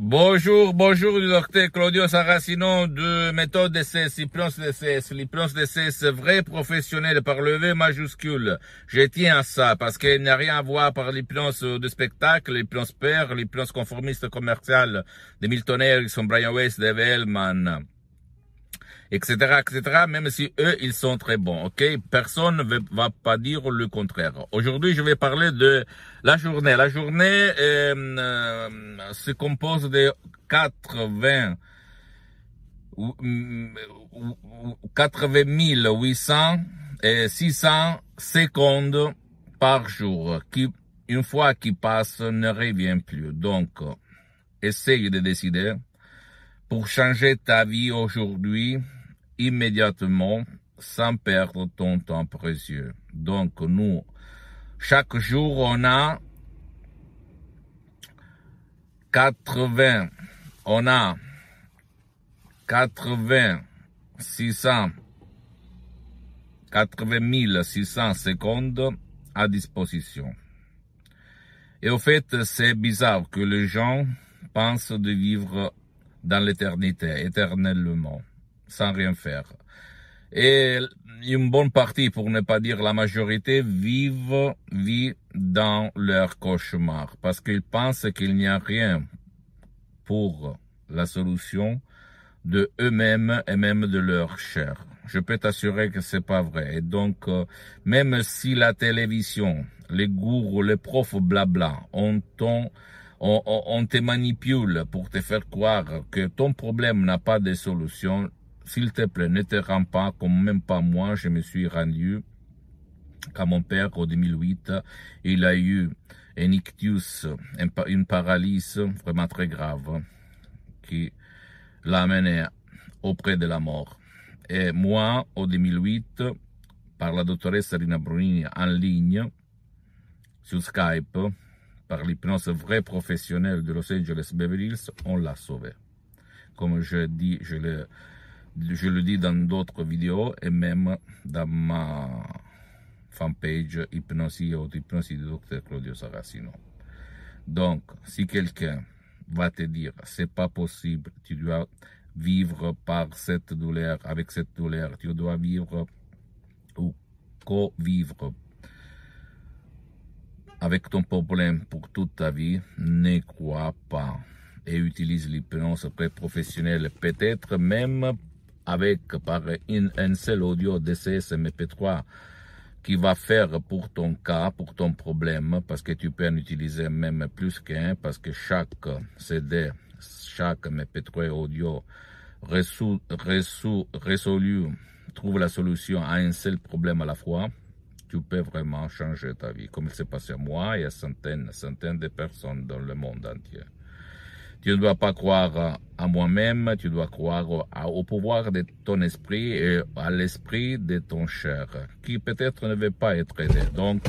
Bonjour, bonjour, docteur Claudio Saracino de méthode d'essai, l'hypnose d'essai, plans d'essai, c'est vrai professionnel par le majuscule. Je tiens à ça parce qu'il n'y a rien à voir par plans euh, de spectacle, l'hypnose les plans conformiste commerciale de Milton sont Brian West, Dave Hellman etc., etc., même si eux, ils sont très bons, ok? Personne ne va pas dire le contraire. Aujourd'hui, je vais parler de la journée. La journée euh, euh, se compose de 80 80 800 et 600 secondes par jour qui, une fois qu'il passe, ne revient plus. Donc, essaye de décider pour changer ta vie aujourd'hui immédiatement sans perdre ton temps précieux. Donc nous, chaque jour, on a 80, on a 80, 600, 80 600 secondes à disposition. Et au fait, c'est bizarre que les gens pensent de vivre dans l'éternité, éternellement sans rien faire. Et une bonne partie, pour ne pas dire la majorité, vivent, vit dans leur cauchemar parce qu'ils pensent qu'il n'y a rien pour la solution de eux-mêmes et même de leur chair. Je peux t'assurer que c'est pas vrai. Et donc, euh, même si la télévision, les gourous, les profs, blabla, on, on, te manipule pour te faire croire que ton problème n'a pas de solution, s'il te plaît, ne te rends pas comme même pas moi, je me suis rendu à mon père en 2008. Il a eu un ictus, une paralyse vraiment très grave qui l'a amené auprès de la mort. Et moi, en 2008, par la doctoresse Rina Brunini en ligne, sur Skype, par l'hypnose vraie professionnelle de Los Angeles Beverly Hills, on l'a sauvé. Comme je dis, je le je le dis dans d'autres vidéos et même dans ma fanpage Hypnosie et Hypnosie du docteur Claudio Saracino. Donc, si quelqu'un va te dire c'est pas possible, tu dois vivre par cette douleur, avec cette douleur, tu dois vivre ou co-vivre avec ton problème pour toute ta vie, ne crois pas et utilise l'hypnose pré-professionnelle, peut-être même avec par un seul audio DCS MP3 qui va faire pour ton cas, pour ton problème, parce que tu peux en utiliser même plus qu'un, parce que chaque CD, chaque MP3 audio résolu, trouve la solution à un seul problème à la fois, tu peux vraiment changer ta vie, comme il s'est passé à moi et à centaines, centaines de personnes dans le monde entier. Tu ne dois pas croire à moi-même, tu dois croire au pouvoir de ton esprit et à l'esprit de ton cher, qui peut-être ne veut pas être aidé. Donc,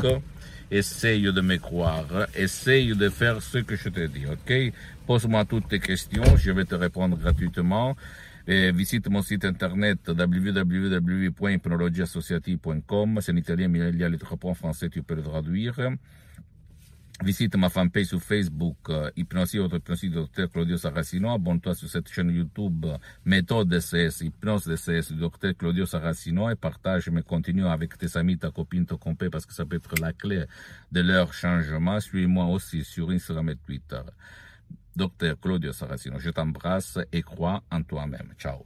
essaye de me croire, essaye de faire ce que je te dis, ok Pose-moi toutes tes questions, je vais te répondre gratuitement. Et visite mon site internet www.hypnologieassociative.com. C'est en italien, mais il y a les trois points français, tu peux le traduire. Visite ma fanpage sur Facebook, euh, hypnosie, autre docteur Claudio Saracino. Abonne-toi sur cette chaîne YouTube, euh, méthode DCS, hypnose DCS, docteur Claudio Saracino et partage mes contenus avec tes amis, ta copine, ton compé, parce que ça peut être la clé de leur changement. Suis-moi aussi sur Instagram et Twitter. Docteur Claudio Saracino, je t'embrasse et crois en toi-même. Ciao.